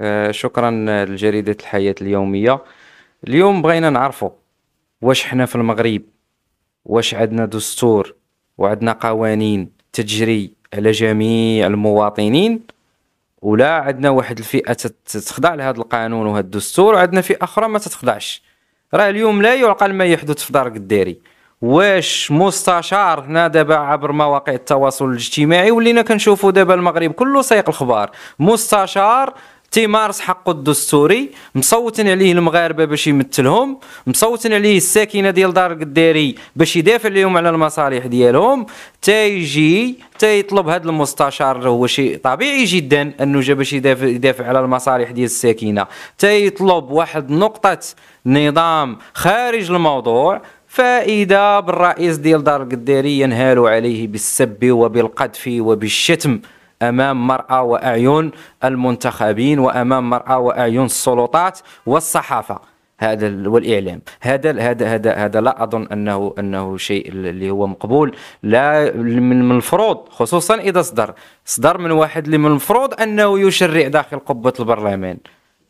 آه، شكرا لجريدة الحياة اليومية اليوم بغينا نعرفه واش حنا في المغرب واش عندنا دستور وعندنا قوانين تجري على جميع المواطنين ولا عندنا واحد الفئة تتخضع لهذا القانون وهذا الدستور وعندنا فئة أخرى ما تتخضعش راه اليوم لا يعقل ما يحدث في دار الديري واش مستشار هنا دابا عبر مواقع التواصل الاجتماعي ولينا كنشوفوا دابا المغرب كله سايق الخبار مستشار تيمارس حقه الدستوري مصوتين عليه المغاربه باش يمثلهم مصوتين عليه الساكنه ديال دار القديري باش يدافع لهم على المصالح ديالهم تيجي تيطلب هذا المستشار هو شيء طبيعي جدا انه جا باش يدافع, يدافع على المصالح ديال الساكنه تيطلب واحد نقطه نظام خارج الموضوع فاذا بالرئيس ديال دار القديري ينهال عليه بالسب وبالقذف وبالشتم امام مراه واعين المنتخبين وامام مراه واعين السلطات والصحافه هذا والاعلام هذا هذا هذا هذا لا اظن انه انه شيء اللي هو مقبول لا من المفروض خصوصا اذا صدر صدر من واحد اللي من المفروض انه يشرع داخل قبه البرلمان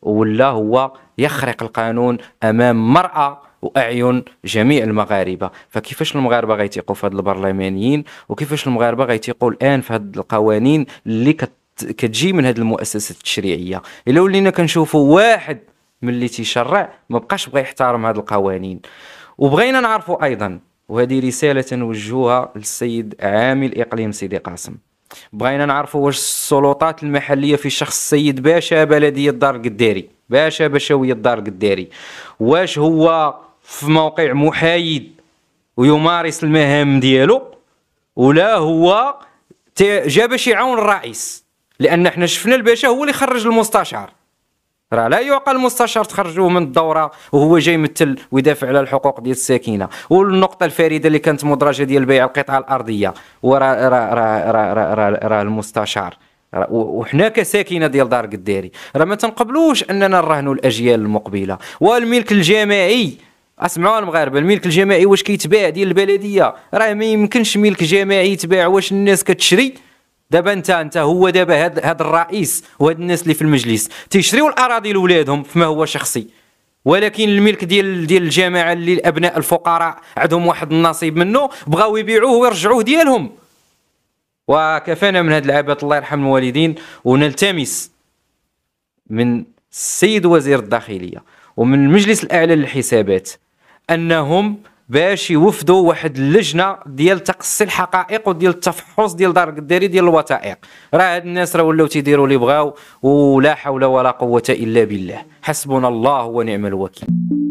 ولا هو يخرق القانون امام مراه واعين جميع المغاربه فكيفاش المغاربه غيتيقوا في هاد البرلمانيين وكيفاش المغاربه غيتيقوا الان في هاد القوانين اللي كتجي من هاد المؤسسه التشريعيه الا ولينا كنشوفوا واحد من اللي تيشرع ما بقاش بغى يحترم هاد القوانين وبغينا نعرفوا ايضا وهذه رساله نوجهها للسيد عامل اقليم سيدي قاسم بغينا نعرفوا واش السلطات المحليه في شخص السيد باشا بلديه الدار القداري باشا بشويه الدار القداري واش هو في موقع محايد ويمارس المهام ديالو ولا هو جا باش يعاون الرئيس لان احنا شفنا الباشا هو اللي خرج المستشار راه لا يعقل مستشار تخرجوه من الدوره وهو جاي يمثل ويدافع على الحقوق ديال الساكنه والنقطه الفريده اللي كانت مدرجه ديال بيع القطعه الارضيه وراه راه راه را را المستشار وحنا كساكنه ديال دار قديري راه ما تنقبلوش اننا نرهنوا الاجيال المقبله والملك الجماعي اسمعوا المغاربه الملك الجماعي واش كيتباع ديال البلديه راه ما يمكنش ملك جماعي يتباع واش الناس كتشري دابا انت انت هو دابا هاد, هاد الرئيس وهاد الناس اللي في المجلس تيشريو الاراضي لولادهم فيما هو شخصي ولكن الملك ديال ديال الجماعه اللي الابناء الفقراء عندهم واحد النصيب منه بغاو يبيعوه ويرجعوه ديالهم وكفانا من هاد العبات الله يرحم الوالدين ونلتمس من السيد وزير الداخليه ومن المجلس الاعلى للحسابات انهم باش يوفدوا واحد اللجنه ديال تقصي الحقائق وديال التفحص ديال دار الداري ديال الوثائق راه هاد الناس راه ولاو تيديروا اللي بغاو ولا حول ولا قوه الا بالله حسبنا الله ونعم الوكيل